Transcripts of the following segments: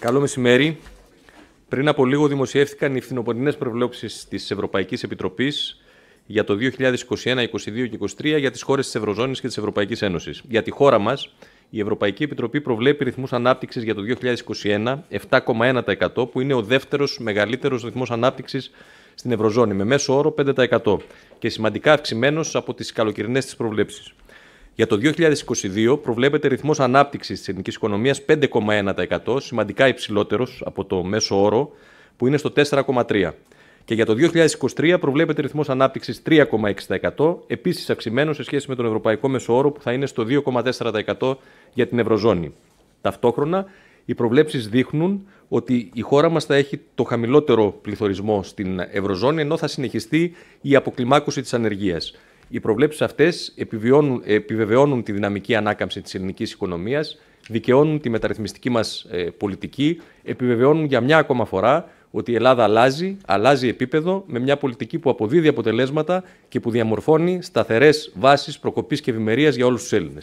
Καλό μεσημέρι. Πριν από λίγο δημοσιεύθηκαν οι φθινοπορεινές προβλέψεις της Ευρωπαϊκής Επιτροπής για το 2021, 2022 και 2023 για τις χώρες της Ευρωζώνης και της Ευρωπαϊκής Ένωσης. Για τη χώρα μας, η Ευρωπαϊκή Επιτροπή προβλέπει ρυθμούς ανάπτυξης για το 2021 7,1% που είναι ο δεύτερος μεγαλύτερος ρυθμός ανάπτυξης στην Ευρωζώνη με μέσο όρο 5% και σημαντικά αυξημένος από τις καλοκαιρινές της προβλέψεις. Για το 2022 προβλέπεται ρυθμός ανάπτυξης της ελληνική οικονομία 5,1%, σημαντικά υψηλότερος από το μέσο όρο που είναι στο 4,3%. Και για το 2023 προβλέπεται ρυθμός ανάπτυξης 3,6%, επίσης αυξημένος σε σχέση με τον ευρωπαϊκό μέσο όρο που θα είναι στο 2,4% για την Ευρωζώνη. Ταυτόχρονα, οι προβλέψεις δείχνουν ότι η χώρα μας θα έχει το χαμηλότερο πληθωρισμό στην Ευρωζώνη, ενώ θα συνεχιστεί η αποκλιμάκωση της ανεργίας. Οι προβλέψεις αυτές επιβεβαιώνουν τη δυναμική ανάκαμψη της ελληνικής οικονομίας, δικαιώνουν τη μεταρρυθμιστική μας ε, πολιτική, επιβεβαιώνουν για μια ακόμα φορά ότι η Ελλάδα αλλάζει, αλλάζει επίπεδο με μια πολιτική που αποδίδει αποτελέσματα και που διαμορφώνει σταθερές βάσεις προκοπής και ευημερίας για όλους τους Έλληνες.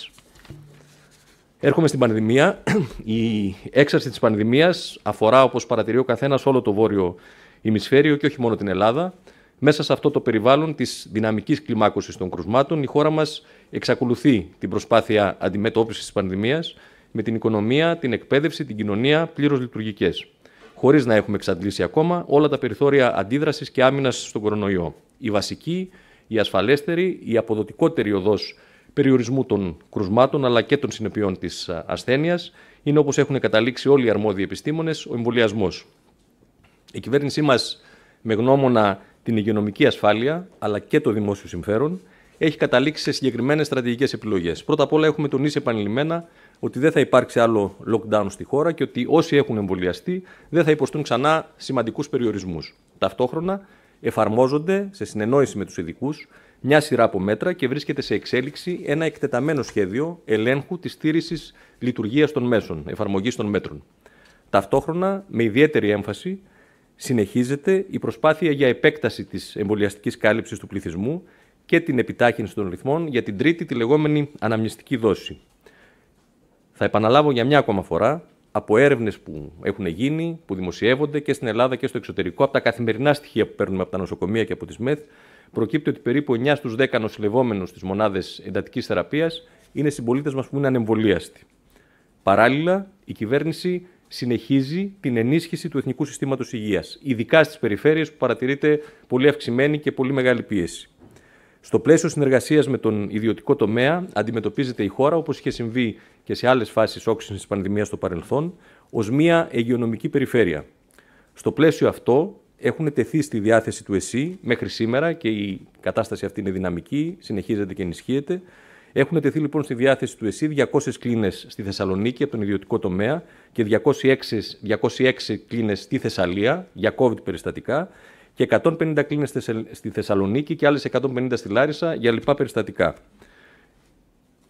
Έρχομαι στην πανδημία. Η έξαρση της πανδημίας αφορά, όπως παρατηρεί ο καθένας, όλο το βόρειο ημισφαίριο και όχι μόνο την Ελλάδα. Μέσα σε αυτό το περιβάλλον της δυναμικής κλιμάκωσης των κρουσμάτων, η χώρα μας εξακολουθεί την προσπάθεια αντιμετώπισης της πανδημίας με την οικονομία, την εκπαίδευση, την κοινωνία πλήρως λειτουργικές, χωρίς να έχουμε εξαντλήσει ακόμα όλα τα περιθώρια αντίδρασης και άμυνας στον κορονοϊό. Η βασική, η ασφαλέστερη, η αποδοτικότερη οδός περιορισμού των κρουσμάτων αλλά και των συνεπειών της ασθένειας είναι όπως έχουν καταλήξει όλοι οι αρμόδιοι επιστήμονες, ο εμβολιασμός. Η κυβέρνησή μας, με γνώμονα την υγειονομική ασφάλεια αλλά και το δημόσιο συμφέρον, έχει καταλήξει σε συγκεκριμένες στρατηγικές επιλογές. Πρώτα απ' όλα, έχουμε τονίσει επανειλημμένα ότι δεν θα υπάρξει άλλο lockdown στη χώρα και ότι όσοι έχουν εμβολιαστεί δεν θα υποστούν ξανά σημαντικούς περιορισμούς. Ταυτόχρονα, εφαρμόζονται σε συνεννόηση με τους ειδικούς μια σειρά από μέτρα και βρίσκεται σε εξέλιξη ένα εκτεταμένο σχέδιο ελέγχου της στήριξη λειτουργίας των μέσων, εφαρμογής των μέτρων. Ταυτόχρονα, με ιδιαίτερη έμφαση, συνεχίζεται η προσπάθεια για επέκταση της εμβολιαστικής κάλυψης του πληθυσμού και την επιτάχυνση των ρυθμών για την τρίτη τη λεγόμενη αναμνηστική δόση. Θα επαναλάβω για μια ακόμα φορά από έρευνες που έχουν γίνει, που δημοσιεύονται και στην Ελλάδα και στο εξωτερικό, από τα καθημερινά στοιχεία που παίρνουμε από τα νοσοκομεία και από τις ΜΕΘ, προκύπτει ότι περίπου 9 στου 10 νοσηλευόμενους στις μονάδες εντατικής θεραπείας είναι συμπολίτες μας που είναι ανεμβολίαστοι. Παράλληλα, η κυβέρνηση συνεχίζει την ενίσχυση του εθνικού συστήματος υγείας, ειδικά στις περιφέρειες που παρατηρείται πολύ αυξημένη και πολύ μεγάλη πίεση. Στο πλαίσιο συνεργασίας με τον ιδιωτικό τομέα, αντιμετωπίζεται η χώρα, όπως είχε συμβεί και σε άλλες φάσεις όξυνση της πανδημίας στο παρελθόν, ως μια υγειονομική περιφέρεια. Στο πλαίσιο αυτό, έχουν τεθεί στη διάθεση του ΕΣΥ μέχρι σήμερα και η κατάσταση αυτή είναι δυναμική, συνεχίζεται και ενισχύεται. Έχουν τεθεί λοιπόν στη διάθεση του ΕΣΥ 200 κλίνες στη Θεσσαλονίκη από τον ιδιωτικό τομέα, και 206, 206 κλίνες στη Θεσσαλία για COVID περιστατικά και 150 κλίνες στη Θεσσαλονίκη και άλλες 150 στη Λάρισα για λοιπά περιστατικά.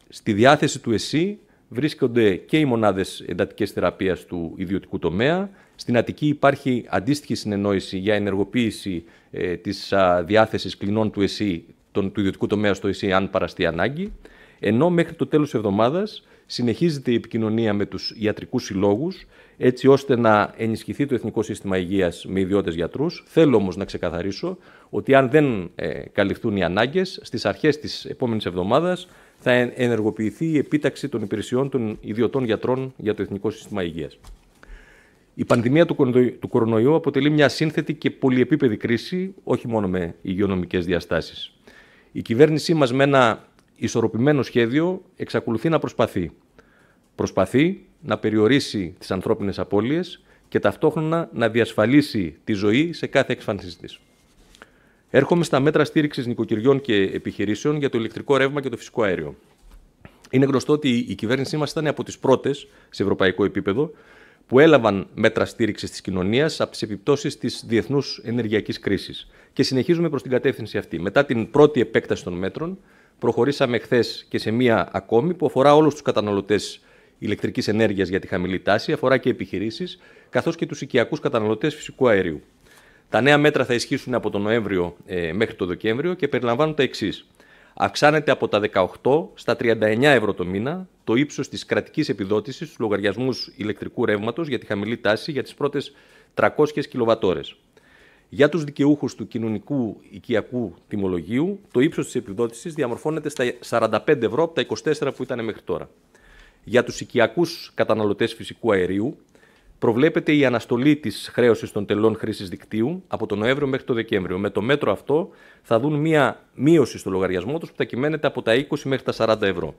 Στη διάθεση του ΕΣΥ βρίσκονται και οι μονάδες εντατικής θεραπείας του ιδιωτικού τομέα. Στην Αττική υπάρχει αντίστοιχη συνεννόηση για ενεργοποίηση ε, της διάθεσης κλινών του ΕΣΥ, του ιδιωτικού τομέα στο ΕΣΥ, αν παραστεί ανάγκη. Ενώ μέχρι το τέλος της εβδομάδας συνεχίζεται η επικοινωνία με τους ιατρικούς συλλόγους, έτσι ώστε να ενισχυθεί το Εθνικό Σύστημα Υγείας με ιδιώτες γιατρούς. Θέλω όμως να ξεκαθαρίσω ότι αν δεν ε, καλυφθούν οι ανάγκες, στις αρχές της επόμενης εβδομάδας θα ενεργοποιηθεί η επίταξη των υπηρεσιών των ιδιωτών γιατρών για το Εθνικό Σύστημα Υγείας. Η πανδημία του κορονοϊού αποτελεί μια σύνθετη και πολυεπίπεδη κρίση, όχι μόνο με υγειονομικές διαστάσεις. Η κυβέρνησή μας με ένα ισορροπημένο σχέδιο εξακολουθεί να προσπαθεί. Προσπαθεί να περιορίσει τις ανθρώπινες απώλειες και ταυτόχρονα να διασφαλίσει τη ζωή σε κάθε εξφανισή της. Έρχομαι στα μέτρα στήριξης νοικοκυριών και επιχειρήσεων για το ηλεκτρικό ρεύμα και το φυσικό αέριο. Είναι γνωστό ότι η κυβέρνησή μας ήταν από τις πρώτες σε ευρωπαϊκό επίπεδο που έλαβαν μέτρα στήριξης της κοινωνίας από τις επιπτώσεις της διεθνούς ενεργειακής κρίσης. Και συνεχίζουμε προς την κατεύθυνση αυτή. Μετά την πρώτη επέκταση των μέτρων, προχωρήσαμε χθες και σε μία ακόμη που αφορά όλους τους καταναλωτές ηλεκτρικής ενέργειας για τη χαμηλή τάση, αφορά και επιχειρήσεις, καθώς και τους οικιακούς καταναλωτές φυσικού αερίου. Τα νέα μέτρα θα ισχύσουν από τον Νοέμβριο ε, μέχρι τον Δεκέμβριο και περιλαμβάνουν τα εξής. Αυξάνεται από τα 18 στα 39 ευρώ το μήνα το ύψος της κρατικής επιδότησης στους λογαριασμούς ηλεκτρικού ρεύματος για τη χαμηλή τάση για τις πρώτες 300 κιλοβατόρε. Για τους δικαιούχους του κοινωνικού οικιακού τιμολογίου, το ύψος της επιδότησης διαμορφώνεται στα 45 ευρώ από τα 24 που ήταν μέχρι τώρα. Για τους οικιακούς καταναλωτές φυσικού αερίου, προβλέπεται η αναστολή της χρέωσης των τελών χρήσης δικτύου από τον Νοέμβριο μέχρι τον Δεκέμβριο. Με το μέτρο αυτό θα δουν μία μείωση στο λογαριασμό τους που θα κυμαίνεται από τα 20 μέχρι τα 40 ευρώ.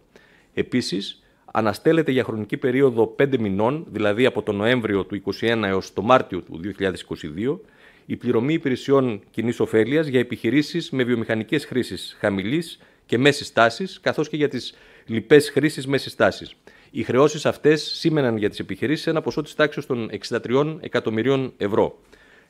Επίσης, αναστέλλεται για χρονική περίοδο 5 μηνών, δηλαδή από τον Νοέμβριο του 2021 έως το Μάρτιο του 2022, η πληρωμή υπηρεσιών κοινής ωφέλειας για επιχειρήσεις με βιομηχανικές χρήσεις χαμηλής και μέσης τάσης, καθώς και για τις λοιπές χρήσεις μέσης τάσης. Οι χρεώσεις αυτές σήμαιναν για τις επιχειρήσεις ένα ποσό της τάξης των 63 εκατομμυρίων ευρώ.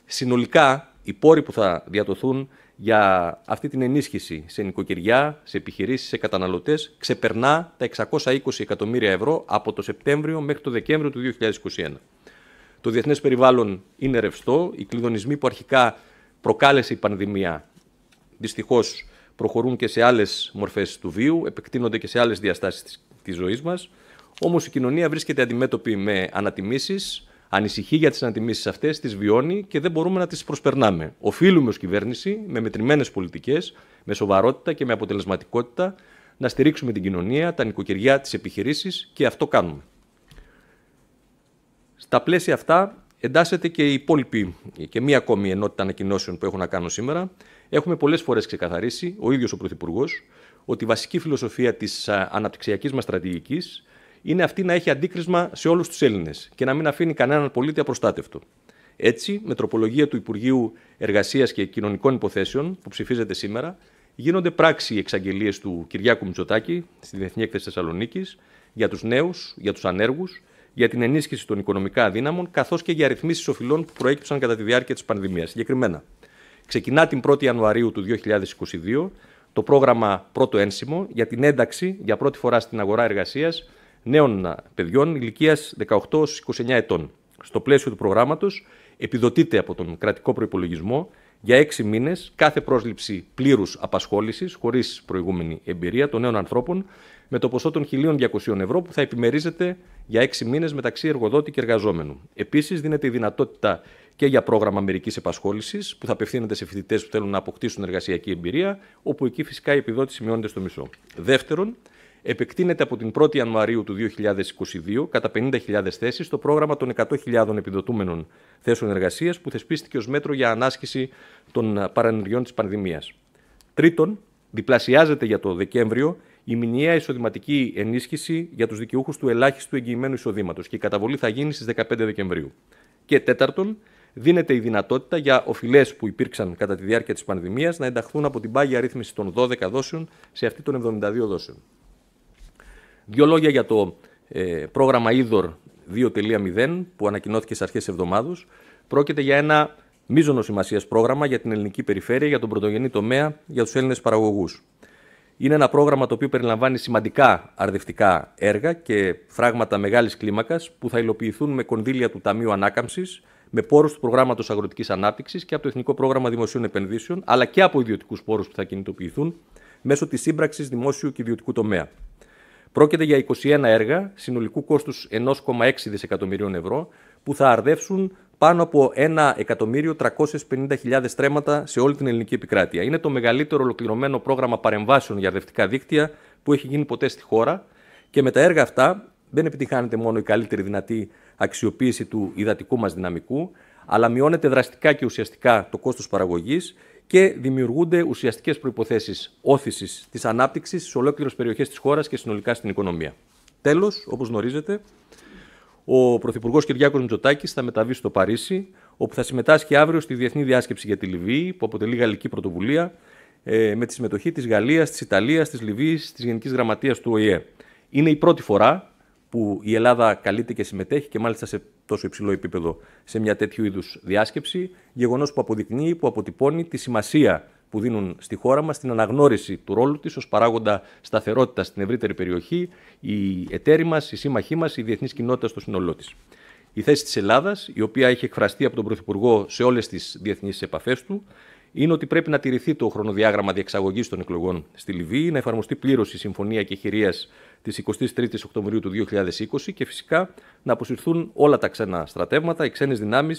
Συνολικά, οι πόροι που θα διατοθούν για αυτή την ενίσχυση σε νοικοκυριά, σε επιχειρήσεις, σε καταναλωτές, ξεπερνά τα 620 εκατομμύρια ευρώ από το Σεπτέμβριο μέχρι το Δεκέμβριο του 2021. Το διεθνές περιβάλλον είναι ρευστό. Οι κλειδονισμοί που αρχικά προκάλεσε η πανδημία δυστυχώς προχωρούν και σε άλλες μορφές του βίου, επεκτείνονται και σε άλλες διαστάσεις της ζωής μας. Όμως η κοινωνία βρίσκεται αντιμέτωπη με ανατιμήσεις, ανησυχεί για τις ανατιμήσεις αυτές, τις βιώνει και δεν μπορούμε να τις προσπερνάμε. Οφείλουμε ως κυβέρνηση, με μετρημένες πολιτικές, με σοβαρότητα και με αποτελεσματικότητα, να στηρίξουμε την κοινωνία, τα νοικοκυριά, τις επιχειρήσεις και αυτό κάνουμε. Στα πλαίσια αυτά εντάσσεται και η υπόλοιπη και μία ακόμη ενότητα ανακοινώσεων που έχω να κάνω σήμερα. Έχουμε πολλές φορές ξεκαθαρίσει, ο ίδιος ο Πρωθυπουργός, ότι η βασική φιλοσοφία της αναπτυξιακής μας στρατηγικής είναι αυτή να έχει αντίκρισμα σε όλους τους Έλληνες και να μην αφήνει κανέναν πολίτη απροστάτευτο. Έτσι, με τροπολογία του Υπουργείου Εργασίας και Κοινωνικών Υποθέσεων, που ψηφίζεται σήμερα, γίνονται πράξη οι εξαγγελίες του Κυριάκου Μητσοτάκη στη Διεθνή Έκθεση Θεσσαλονίκης για τους νέους, για τους ανέργους για την ενίσχυση των οικονομικά αδύναμων, καθώς και για ρυθμίσεις οφειλών που προέκυψαν κατά τη διάρκεια της πανδημίας. Συγκεκριμένα, ξεκινά την 1η Ιανουαρίου του 2022 το πρόγραμμα Πρώτο Ένσημο για την ένταξη για πρώτη φορά στην αγορά εργασίας νέων παιδιών ηλικίας 18-29 ετών. Στο πλαίσιο του προγράμματος, επιδοτείται από τον κρατικό προπολογισμό για έξι μήνες κάθε πρόσληψη πλήρους απασχόλησης, χωρίς προηγούμενη εμπειρία των νέων ανθρώπων, με το ποσό των 1.200 ευρώ που θα επιμερίζεται για έξι μήνες μεταξύ εργοδότη και εργαζόμενου. Επίσης, δίνεται η δυνατότητα και για πρόγραμμα μερική επασχόλησης που θα απευθύνεται σε φοιτητές που θέλουν να αποκτήσουν εργασιακή εμπειρία, όπου εκεί φυσικά η επιδότηση μειώνεται στο μισό. Δεύτερον, επεκτείνεται από την 1η Ιανουαρίου του 2022 κατά 50.000 θέσεις το πρόγραμμα των 100.000 επιδοτούμενων θέσεων εργασίας που θεσπίστηκε ως μέτρο για ανάσκηση των παρανοιριών της πανδημίας. Τρίτον, διπλασιάζεται για το Δεκέμβριο η μηνιαία εισοδηματική ενίσχυση για τους δικαιούχους του ελάχιστου εγγυημένου εισοδήματος και η καταβολή θα γίνει στις 15 Δεκεμβρίου. Και τέταρτον, δίνεται η δυνατότητα για οφειλές που υπήρξαν κατά τη διάρκεια της πανδημίας να ενταχθούν από την πάγια ρύθμιση των 12 δόσεων σε αυτή των 72 δόσεων. Δύο λόγια για το ε, πρόγραμμα IDOR 2.0 που ανακοινώθηκε στις αρχές εβδομάδου. Πρόκειται για ένα μείζονο σημασίας πρόγραμμα για την ελληνική περιφέρεια, για τον πρωτογενή τομέα, για τους Έλληνες παραγωγούς. Είναι ένα πρόγραμμα το οποίο περιλαμβάνει σημαντικά αρδευτικά έργα και φράγματα μεγάλης κλίμακας που θα υλοποιηθούν με κονδύλια του Ταμείου Ανάκαμψης, με πόρους του Προγράμματος Αγροτικής Ανάπτυξης και από το Εθνικό Πρόγραμμα Δημοσίων Επενδύσεων, αλλά και από ιδιωτικούς πόρους που θα κινητοποιηθούν μέσω της σύμπραξης δημόσιου και ιδιωτικού τομέα. Πρόκειται για 21 έργα συνολικού κόστους 1,6 δισεκατομμυρίων ευρώ που θα αρδεύσουν πάνω από 1.350.000 στρέμματα σε όλη την ελληνική επικράτεια. Είναι το μεγαλύτερο ολοκληρωμένο πρόγραμμα παρεμβάσεων για αρδευτικά δίκτυα που έχει γίνει ποτέ στη χώρα και με τα έργα αυτά δεν επιτυχάνεται μόνο η καλύτερη δυνατή αξιοποίηση του υδατικού μας δυναμικού, αλλά μειώνεται δραστικά και ουσιαστικά το κόστος παραγωγής και δημιουργούνται ουσιαστικές προϋποθέσεις όθησης της ανάπτυξης σε ολόκληρες περιοχές της χώρας και συνολικά στην οικονομία. Τέλος, όπως γνωρίζετε, ο Πρωθυπουργός Κυριάκος Μητσοτάκης θα μεταβεί στο Παρίσι, όπου θα συμμετάσχει αύριο στη Διεθνή Διάσκεψη για τη Λιβύη, που αποτελεί γαλλική πρωτοβουλία, ε, με τη συμμετοχή της Γαλλίας, της Ιταλίας, της Λιβύης, της Γενικής Γραμματείας του ΟΗΕ. Είναι η πρώτη φορά που η Ελλάδα καλείται και συμμετέχει και μάλιστα σε τόσο υψηλό επίπεδο σε μια τέτοιου είδους διάσκεψη. Γεγονός που αποδεικνύει, που αποτυπώνει τη σημασία που δίνουν στη χώρα μας την αναγνώριση του ρόλου της ως παράγοντα σταθερότητα στην ευρύτερη περιοχή, η εταίροι μας, οι σύμμαχοί μας, η διεθνής κοινότητα στο σύνολό της. Η θέση της Ελλάδας, η οποία έχει εκφραστεί από τον Πρωθυπουργό σε όλες τις διεθνείς επαφές του, είναι ότι πρέπει να τηρηθεί το χρονοδιάγραμμα διεξαγωγής των εκλογών στη Λιβύη, να εφαρμοστεί πλήρως η Συμφωνία Κεχηρία τη 23η Οκτωβρίου του 2020 και φυσικά να αποσυρθούν όλα τα ξένα στρατεύματα, οι ξένες δυνάμεις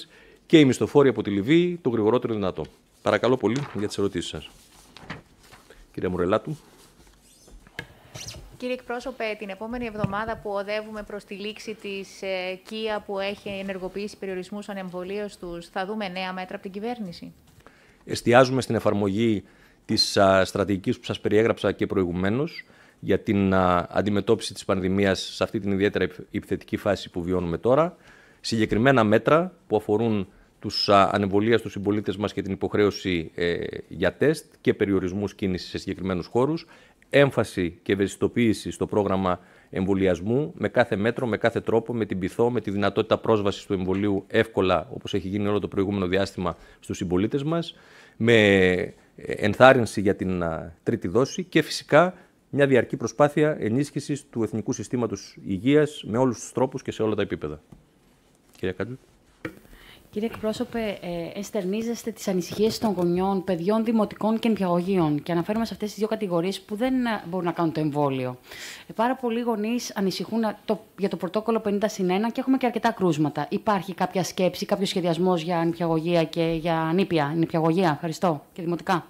και οι μισθοφόροι από τη Λιβύη το γρηγορότερο δυνατό. Παρακαλώ πολύ για τις ερωτήσεις σας. Κύριε Μουρελάτου. Κύριε εκπρόσωπε, την επόμενη εβδομάδα που οδεύουμε προς τη λήξη της ε, ΚΙΑ που έχει ενεργοποιήσει περιορισμούς ανεμβολίως του θα δούμε νέα μέτρα από την κυβέρνηση. Εστιάζουμε στην εφαρμογή της στρατηγική στρατηγικής που σας περιέγραψα και προηγουμένως για την αντιμετώπιση της πανδημίας σε αυτή την ιδιαίτερα επιθετική φάση που βιώνουμε τώρα. Συγκεκριμένα μέτρα που αφορούν τους ανεμβολία στους συμπολίτες μας και την υποχρέωση ε, για τεστ και περιορισμούς κίνησης σε συγκεκριμένους χώρους, έμφαση και ευαισθητοποίηση στο πρόγραμμα εμβολιασμού με κάθε μέτρο, με κάθε τρόπο, με την πυθό, με τη δυνατότητα πρόσβασης του εμβολίου εύκολα, όπως έχει γίνει όλο το προηγούμενο διάστημα στους συμπολίτες μας, με ε, ενθάρρυνση για την τρίτη δόση και φυσικά μια διαρκή προσπάθεια ενίσχυσης του Εθνικού Συστήματος Υγείας με όλους τους τρόπους και σε όλα τα επίπεδα. Κυρία Κάτζου. Κύριε εκπρόσωπε, ε, εστερνίζεστε τις ανησυχίες των γονιών, παιδιών δημοτικών και νηπιαγωγείων. Και αναφέρομαι σε αυτές τις δύο κατηγορίες που δεν ε, μπορούν να κάνουν το εμβόλιο. Ε, πάρα πολλοί γονείς ανησυχούν ε, το, για το πρωτόκολλο 50 συν 1 και έχουμε και αρκετά κρούσματα. Υπάρχει κάποια σκέψη, κάποιος σχεδιασμός για νηπιαγωγεία και για νήπια, νηπιαγωγεία. Ευχαριστώ. Και δημοτικά.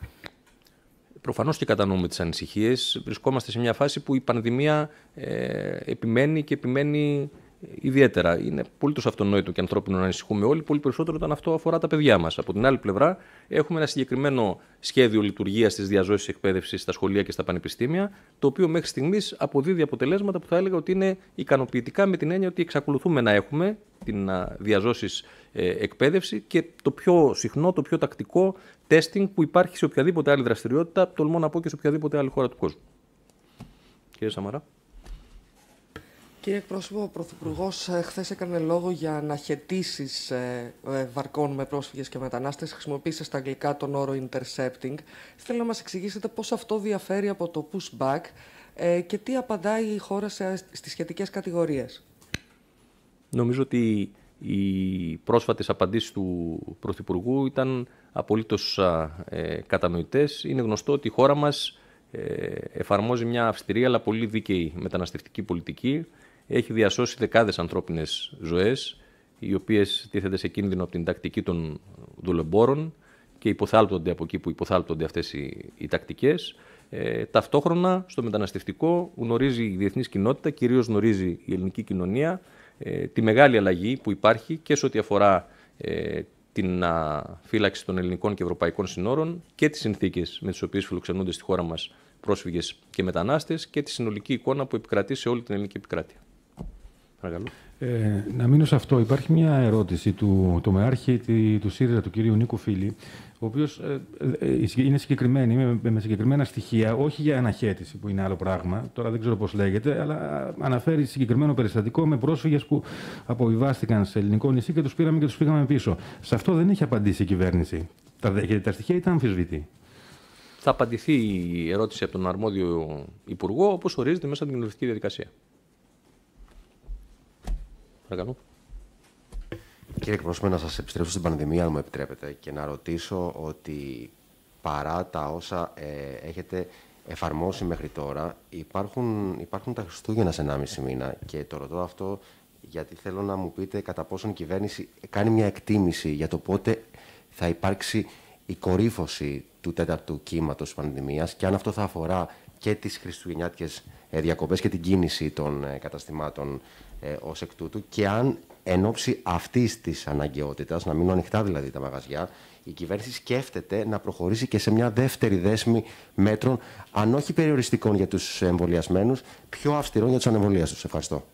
Προφανώς και κατανοούμε τις ανησυχίες. Βρισκόμαστε σε μια φάση που η πανδημία ε, επιμένει και επιμένει ιδιαίτερα. Είναι πολύ το αυτονόητο και ανθρώπινο να ανησυχούμε όλοι, πολύ περισσότερο όταν αυτό αφορά τα παιδιά μας. Από την άλλη πλευρά, έχουμε ένα συγκεκριμένο σχέδιο λειτουργίας της διαζώσης εκπαίδευσης στα σχολεία και στα πανεπιστήμια, το οποίο μέχρι στιγμής αποδίδει αποτελέσματα που θα έλεγα ότι είναι ικανοποιητικά με την έννοια ότι εξακολουθούμε να έχουμε την διαζώση ε, εκπαίδευση και το πιο συχνό, το πιο τακτικό τέστινγκ που υπάρχει σε οποιαδήποτε άλλη δραστηριότητα, τολμώ να πω και σε οποιαδήποτε άλλη χώρα του κόσμου. Κύριε Σαμαρά. Κύριε εκπρόσωπο, ο Πρωθυπουργός ε, χθες έκανε λόγο για αναχαιτήσεις ε, ε, βαρκών με πρόσφυγες και μετανάστες. Χρησιμοποίησε στα αγγλικά τον όρο intercepting. Θέλω να μας εξηγήσετε πώς αυτό διαφέρει από το pushback και τι απαντάει η χώρα στις σχετικές κατηγορίες. Νομίζω ότι οι πρόσφατες απαντήσεις του Πρωθυπουργού ήταν απολύτως κατανοητέ. κατανοητές. Είναι γνωστό ότι η χώρα μας εφαρμόζει μια αυστηρή αλλά πολύ δίκαιη μεταναστευτική πολιτική έχει διασώσει δεκάδες ανθρώπινες ζωές, οι οποίες τίθενται σε κίνδυνο από την τακτική των δουλεμπόρων και υποθάλπτονται από εκεί που υποθάλπτονται αυτές οι, οι τακτικές. Ε, ταυτόχρονα, στο μεταναστευτικό, γνωρίζει η διεθνής κοινότητα, κυρίως γνωρίζει η ελληνική κοινωνία, ε, τη μεγάλη αλλαγή που υπάρχει και σε ό,τι αφορά ε, την φύλαξη των ελληνικών και ευρωπαϊκών συνόρων και τις συνθήκες με τις οποίες φιλοξενούνται στη χώρα μας πρόσφυγες και μετανάστες και τη συνολική εικόνα που επικρατεί σε όλη την ελληνική επικράτεια. Ε, να μείνω σε αυτό. Υπάρχει μια ερώτηση του τομεάρχη του ΣΥΡΙΖΑ, του κυρίου Νίκου Φίλη, ο οποίος ε, ε, ε, είναι συγκεκριμένη, με, με συγκεκριμένα στοιχεία, όχι για αναχέτηση που είναι άλλο πράγμα, τώρα δεν ξέρω πώς λέγεται, αλλά αναφέρει συγκεκριμένο περιστατικό με πρόσφυγες που αποβιβάστηκαν σε ελληνικό νησί και τους πήραμε και τους πήγαμε πίσω. Σε αυτό δεν έχει απαντήσει η κυβέρνηση. Τα, τα στοιχεία ήταν αμφισβητή. Θα απαντηθεί η ερώτηση από τον αρμόδιο υπουργό, όπως ορίζεται μέσα από την διαδικασία. Παρακαλώ. Κύριε εκπρόσωπε, να σας επιστρέψω στην πανδημία, αν μου επιτρέπετε, και να ρωτήσω ότι παρά τα όσα ε, έχετε εφαρμόσει μέχρι τώρα, υπάρχουν, υπάρχουν τα Χριστούγεννα σε 1,5 μήνα και το ρωτώ αυτό γιατί θέλω να μου πείτε κατά πόσον η κυβέρνηση κάνει μια εκτίμηση για το πότε θα υπάρξει η κορύφωση του τέταρτου κύματος τη πανδημίας και αν αυτό θα αφορά και τις χριστουγεννιάτικες ε, διακοπές και την κίνηση των ε, καταστημάτων ε, ως εκ τούτου και αν εν ώψη αυτής της αναγκαιότητας, να μείνουν ανοιχτά δηλαδή τα μαγαζιά, η κυβέρνηση σκέφτεται να προχωρήσει και σε μια δεύτερη δέσμη μέτρων, αν όχι περιοριστικών για τους εμβολιασμένους, πιο αυστηρών για τους ανεμβολίαστου. Ευχαριστώ.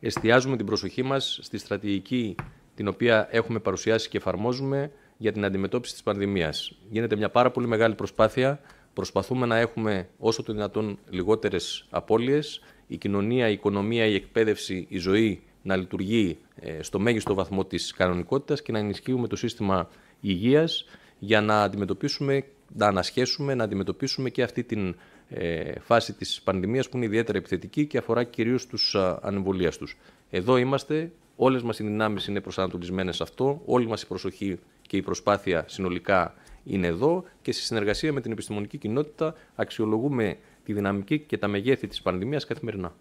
Εστιάζουμε την προσοχή μας στη στρατηγική την οποία έχουμε παρουσιάσει και εφαρμόζουμε για την αντιμετώπιση της πανδημίας. Γίνεται μια πάρα πολύ μεγάλη προσπάθεια. Προσπαθούμε να έχουμε όσο το δυνατόν λιγότερες απώλειες η κοινωνία, η οικονομία, η εκπαίδευση, η ζωή να λειτουργεί ε, στο μέγιστο βαθμό της κανονικότητας και να ενισχύουμε το σύστημα υγείας για να αντιμετωπίσουμε, να ανασχέσουμε, να αντιμετωπίσουμε και αυτή την ε, φάση της πανδημίας που είναι ιδιαίτερα επιθετική και αφορά κυρίως τους ανεμβολίαστους. Εδώ είμαστε, όλες μας οι δυνάμεις είναι προσανατολισμένες σε αυτό, όλη μας η προσοχή και η προσπάθεια συνολικά είναι εδώ και στη συνεργασία με την επιστημονική κοινότητα αξιολογούμε τη δυναμική και τα μεγέθη της πανδημίας καθημερινά.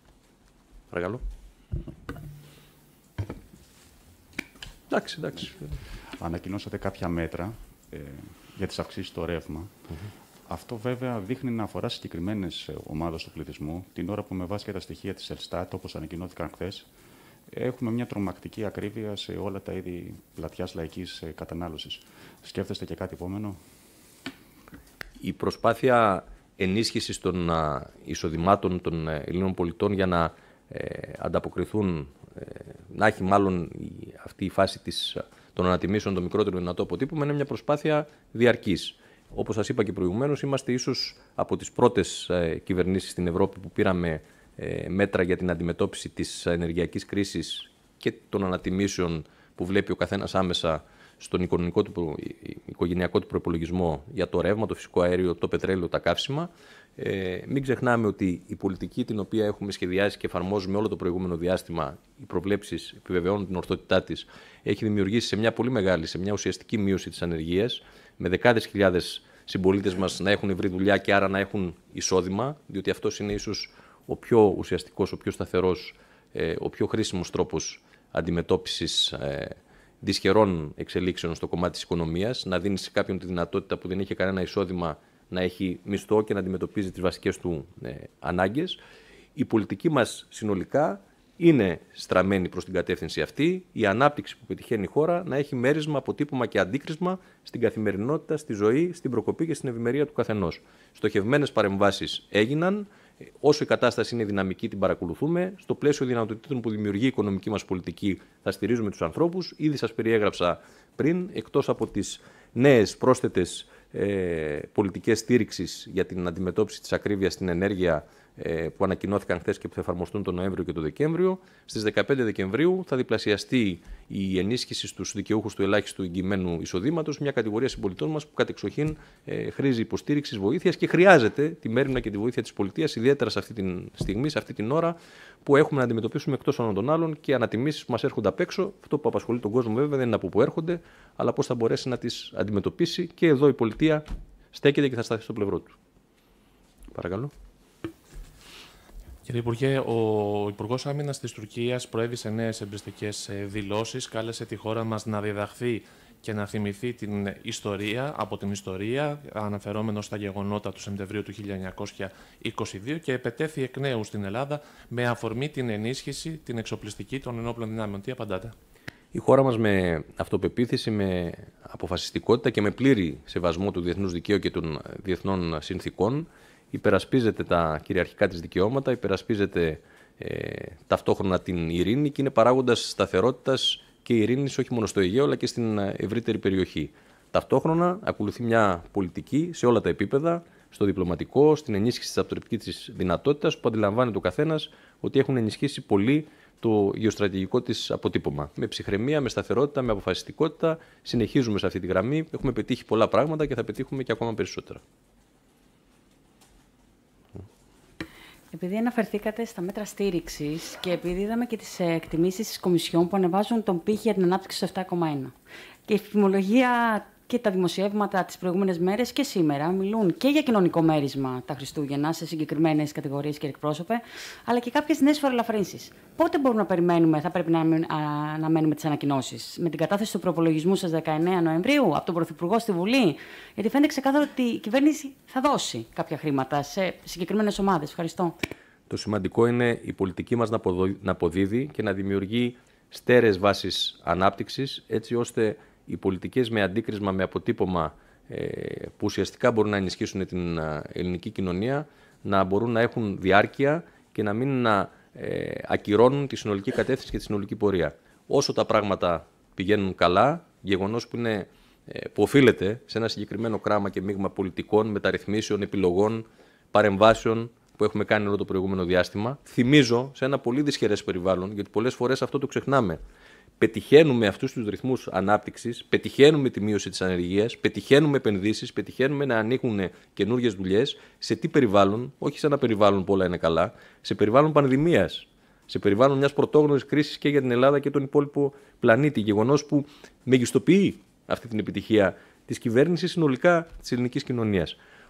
Παρακαλώ. Εντάξει, εντάξει. Ανακοινώσατε κάποια μέτρα ε, για τις αυξήσεις στο ρεύμα. Mm-hmm. Αυτό βέβαια δείχνει να αφορά συγκεκριμένες ε, ομάδες του πληθυσμού. Την ώρα που με βάση και τα στοιχεία της Ελστάτ, όπως ανακοινώθηκαν χθες, έχουμε μια τρομακτική ακρίβεια σε όλα τα είδη πλατιάς λαϊκής ε, κατανάλωσης. Σκέφτεστε και κάτι επόμενο. Η προσπάθεια ενίσχυση των εισοδημάτων των ε, Ελλήνων πολιτών για να ε, ανταποκριθούν, ε, να έχει μάλλον αυτή η φάση της, των ανατιμήσεων το μικρότερο δυνατό αποτύπωμα, είναι μια προσπάθεια διαρκής. Όπως σας είπα και προηγουμένως, είμαστε ίσως από τις πρώτες κυβερνήσεις στην Ευρώπη που πήραμε μέτρα για την αντιμετώπιση της ενεργειακής κρίσης και των ανατιμήσεων που βλέπει ο καθένας άμεσα στον οικονομικό του, οικογενειακό του προπολογισμό για το ρεύμα, το φυσικό αέριο, το πετρέλαιο, τα καύσιμα. Ε, μην ξεχνάμε ότι η πολιτική την οποία έχουμε σχεδιάσει και εφαρμόζουμε όλο το προηγούμενο διάστημα, οι προβλέψεις επιβεβαιώνουν την ορθότητά της, έχει δημιουργήσει σε μια πολύ μεγάλη, σε μια ουσιαστική μείωση της ανεργίας, με δεκάδες χιλιάδες συμπολίτες μας να έχουν βρει δουλειά και άρα να έχουν εισόδημα, διότι αυτός είναι ίσως ο πιο ουσιαστικός, ο πιο σταθερός, ε, ο πιο χρήσιμος τρόπος αντιμετώπισης ε, δυσχερών εξελίξεων στο κομμάτι της οικονομίας, να δίνεις σε κάποιον τη δυνατότητα που δεν είχε κανένα εισόδημα να έχει μισθό και να αντιμετωπίζει τις βασικές του ε, ανάγκες. Η πολιτική μας συνολικά είναι στραμμένη προς την κατεύθυνση αυτή, η ανάπτυξη που πετυχαίνει η χώρα να έχει μέρισμα, αποτύπωμα και αντίκρισμα στην καθημερινότητα, στη ζωή, στην προκοπή και στην ευημερία του καθενός. Στοχευμένες παρεμβάσεις έγιναν. Όσο η κατάσταση είναι δυναμική, την παρακολουθούμε. Στο πλαίσιο δυνατοτήτων που δημιουργεί η οικονομική μας πολιτική, θα στηρίζουμε τους ανθρώπους. Ήδη σας περιέγραψα πριν, εκτός από τις νέες πρόσθετες ε, πολιτικές στήριξη για την αντιμετώπιση της ακρίβειας στην ενέργεια, ε, που ανακοινώθηκαν χθες και που θα εφαρμοστούν τον Νοέμβριο και τον Δεκέμβριο. Στις 15 Δεκεμβρίου θα διπλασιαστεί η ενίσχυση στους δικαιούχους του ελάχιστου εγγυημένου εισοδήματος, μια κατηγορία συμπολιτών μας που ε, χρήζει υποστήριξης, βοήθειας και χρειάζεται τη μέρημνα και τη βοήθεια της πολιτείας, ιδιαίτερα σε αυτή τη στιγμή, σε αυτή την ώρα που έχουμε να αντιμετωπίσουμε εκτός όλων των άλλων και ανατιμήσεις που μας έρχονται απ' έξω. Αυτό που απασχολεί τον κόσμο βέβαια δεν είναι από πού έρχονται, αλλά πώς θα μπορέσει να τις αντιμετωπίσει και εδώ η πολιτεία στέκεται και θα σταθεί στο πλευρό του. Παρακαλώ. Κύριε Υπουργέ, ο Υπουργός Άμυνας της Τουρκίας προέβησε νέες εμπριστικές ε, δηλώσεις. Κάλεσε τη χώρα μας να διδαχθεί και να θυμηθεί την ιστορία από την ιστορία, αναφερόμενο στα γεγονότα του Σεπτεμβρίου του 1922 και επετέθη εκ νέου στην Ελλάδα με αφορμή την ενίσχυση, την εξοπλιστική των ενόπλων δυνάμεων. Τι απαντάτε. Η χώρα μας με αυτοπεποίθηση, με αποφασιστικότητα και με πλήρη σεβασμό του διεθνούς δικαίου και των διεθνών συνθήκων υπερασπίζεται τα κυριαρχικά της δικαιώματα, υπερασπίζεται ε, ταυτόχρονα την ειρήνη και είναι παράγοντας σταθερότητας και ειρήνης όχι μόνο στο Αιγαίο αλλά και στην ε, ευρύτερη περιοχή. Ταυτόχρονα ακολουθεί μια πολιτική σε όλα τα επίπεδα, στο διπλωματικό, στην ενίσχυση της αυτορυπτικής της δυνατότητας που αντιλαμβάνεται ο καθένας ότι έχουν ενισχύσει πολύ το γεωστρατηγικό της αποτύπωμα. Με ψυχραιμία, με σταθερότητα, με αποφασιστικότητα. Συνεχίζουμε σε αυτή τη γραμμή. Έχουμε πετύχει πολλά πράγματα και θα πετύχουμε και ακόμα περισσότερα. Επειδή αναφερθήκατε στα μέτρα στήριξης και επειδή είδαμε και τις ε, εκτιμήσεις της Κομισιόν που ανεβάζουν τον πύχη για την ανάπτυξη στο 7,1. Και η φημολογία και τα δημοσιεύματα τις προηγούμενες μέρες και σήμερα μιλούν και για κοινωνικό μέρισμα τα Χριστούγεννα σε συγκεκριμένες κατηγορίες και εκπρόσωπε, αλλά και κάποιες νέες φορολαφρύνσεις. Πότε μπορούμε να περιμένουμε, θα πρέπει να αναμένουμε τις ανακοινώσεις. Με την κατάθεση του προπολογισμού σας 19 Νοεμβρίου από τον Πρωθυπουργό στη Βουλή, γιατί φαίνεται ξεκάθαρο ότι η κυβέρνηση θα δώσει κάποια χρήματα σε συγκεκριμένες ομάδες. Ευχαριστώ. Το σημαντικό είναι η πολιτική μας να αποδίδει και να δημιουργεί στέρες βάσεις ανάπτυξης, έτσι ώστε οι πολιτικές με αντίκρισμα, με αποτύπωμα ε, που ουσιαστικά μπορούν να ενισχύσουν την ε, ελληνική κοινωνία να μπορούν να έχουν διάρκεια και να μην να ε, ακυρώνουν τη συνολική κατεύθυνση και τη συνολική πορεία. Όσο τα πράγματα πηγαίνουν καλά, γεγονός που, είναι, που οφείλεται σε ένα συγκεκριμένο κράμα και μείγμα πολιτικών, μεταρρυθμίσεων, επιλογών, παρεμβάσεων που έχουμε κάνει όλο το προηγούμενο διάστημα. Θυμίζω σε ένα πολύ δυσχερές περιβάλλον, γιατί πολλές φορές αυτό το ξεχνάμε πετυχαίνουμε αυτούς τους ρυθμούς ανάπτυξης, πετυχαίνουμε τη μείωση της ανεργίας, πετυχαίνουμε επενδύσεις, πετυχαίνουμε να ανοίγουν καινούριε δουλειές. Σε τι περιβάλλον, όχι σε ένα περιβάλλον που όλα είναι καλά, σε περιβάλλον πανδημίας. Σε περιβάλλον μιας πρωτόγνωρης κρίσης και για την Ελλάδα και τον υπόλοιπο πλανήτη. Γεγονός που μεγιστοποιεί αυτή την επιτυχία της κυβέρνησης συνολικά της ελληνικής κοινωνίας.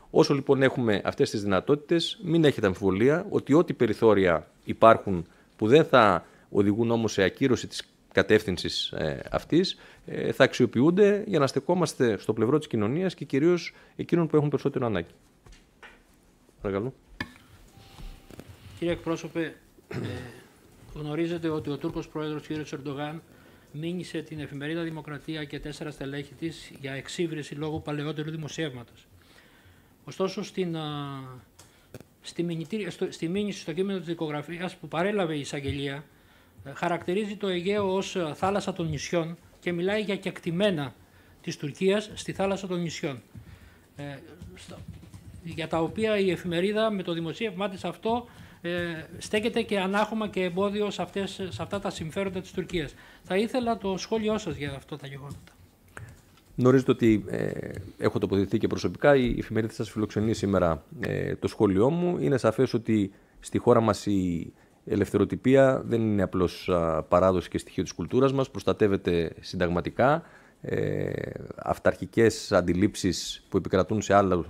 Όσο λοιπόν έχουμε αυτές τις δυνατότητες, μην έχετε αμφιβολία ότι ό,τι περιθώρια υπάρχουν που δεν θα οδηγούν όμως σε ακύρωση της κατεύθυνσης ε, αυτής ε, θα αξιοποιούνται για να στεκόμαστε στο πλευρό της κοινωνίας και κυρίως εκείνων που έχουν περισσότερο ανάγκη. Παρακαλώ. Κύριε εκπρόσωπε, ε, γνωρίζετε ότι ο Τούρκος πρόεδρος κ. Ερντογάν μήνυσε την εφημερίδα Δημοκρατία και τέσσερα στελέχη της για εξύβριση λόγω παλαιότερου δημοσιεύματος. Ωστόσο, στην, στη, μήνυση, στο, στη μήνυση στο κείμενο της δικογραφίας που παρέλαβε η εισαγγελία, χαρακτηρίζει το Αιγαίο ως ε, θάλασσα των νησιών και μιλάει για κεκτημένα της Τουρκίας στη θάλασσα των νησιών. Ε, για τα οποία η εφημερίδα με το δημοσίευμά της αυτό ε, στέκεται και ανάχωμα και εμπόδιο σε, αυτές, σε αυτά τα συμφέροντα της Τουρκίας. Θα ήθελα το σχόλιο σας για αυτό τα γεγονότα. Γνωρίζετε ότι έχω τοποθετηθεί και προσωπικά. Η εφημερίδα σας φιλοξενεί σήμερα το σχόλιο μου. Είναι σαφές ότι στη χώρα μας η ελευθεροτυπία δεν είναι απλώς παράδοση και στοιχείο της κουλτούρας μας, προστατεύεται συνταγματικά. Ε, αυταρχικές αντιλήψεις που επικρατούν σε άλλους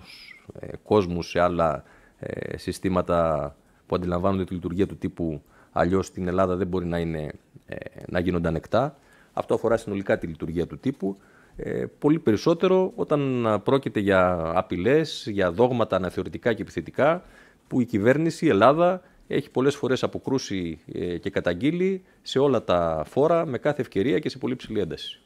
ε, κόσμους, σε άλλα ε, συστήματα που αντιλαμβάνονται τη λειτουργία του τύπου αλλιώς στην Ελλάδα δεν μπορεί να, είναι, ε, να γίνονται ανεκτά. Αυτό αφορά συνολικά τη λειτουργία του τύπου. Ε, πολύ περισσότερο όταν πρόκειται για απειλές, για δόγματα αναθεωρητικά και επιθετικά που η κυβέρνηση, η Ελλάδα έχει πολλές φορές αποκρούσει ε, και καταγγείλει σε όλα τα φόρα με κάθε ευκαιρία και σε πολύ ψηλή ένταση.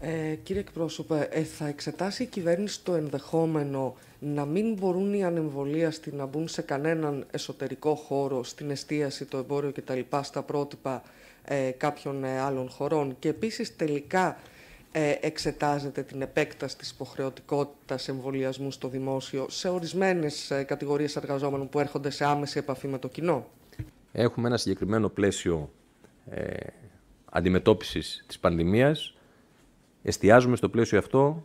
Ε, κύριε εκπρόσωπε, ε, θα εξετάσει η κυβέρνηση το ενδεχόμενο να μην μπορούν οι ανεμβολίαστοι να μπουν σε κανέναν εσωτερικό χώρο, στην εστίαση, το εμπόριο κτλ. στα πρότυπα ε, κάποιων ε, άλλων χωρών και επίσης τελικά ε, εξετάζεται την επέκταση της υποχρεωτικότητας εμβολιασμού στο δημόσιο σε ορισμένες ε, κατηγορίες εργαζόμενων που έρχονται σε άμεση επαφή με το κοινό. Έχουμε ένα συγκεκριμένο πλαίσιο ε, αντιμετώπισης της πανδημίας. Εστιάζουμε στο πλαίσιο αυτό,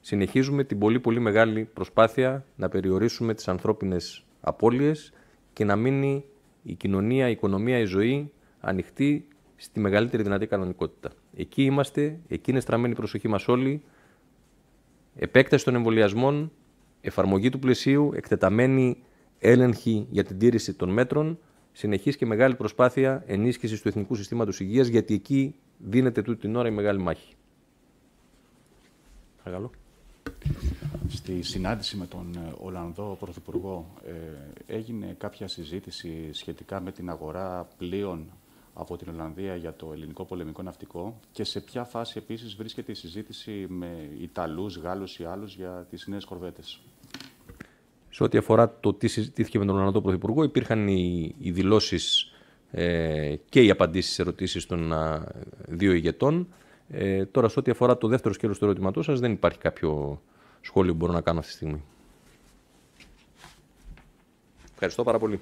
συνεχίζουμε την πολύ πολύ μεγάλη προσπάθεια να περιορίσουμε τις ανθρώπινες απώλειες και να μείνει η κοινωνία, η οικονομία, η ζωή ανοιχτή στη μεγαλύτερη δυνατή κανονικότητα. Εκεί είμαστε, εκεί είναι στραμμένη η προσοχή μας όλοι. Επέκταση των εμβολιασμών, εφαρμογή του πλαισίου, εκτεταμένη έλεγχη για την τήρηση των μέτρων, συνεχής και μεγάλη προσπάθεια ενίσχυσης του Εθνικού Συστήματος Υγείας, γιατί εκεί δίνεται τούτη την ώρα η μεγάλη μάχη. Παρακαλώ. Στη συνάντηση με τον ε, Ολλανδό Πρωθυπουργό ε, έγινε κάποια συζήτηση σχετικά με την αγορά πλοίων από την Ολλανδία για το ελληνικό πολεμικό ναυτικό και σε ποια φάση επίσης βρίσκεται η συζήτηση με Ιταλούς, Γάλλους ή άλλους για τις νέες κορβέτες. Σε ό,τι αφορά το τι συζητήθηκε με τον Ολλανδό Πρωθυπουργό, υπήρχαν οι, οι δηλώσεις ε, και οι απαντήσεις σε ερωτήσεις των δύο ηγετών. Ε, τώρα, σε ό,τι αφορά το δεύτερο σκέλος του ερωτήματός σας, δεν υπάρχει κάποιο σχόλιο που μπορώ να κάνω αυτή τη στιγμή. Ευχαριστώ πάρα πολύ.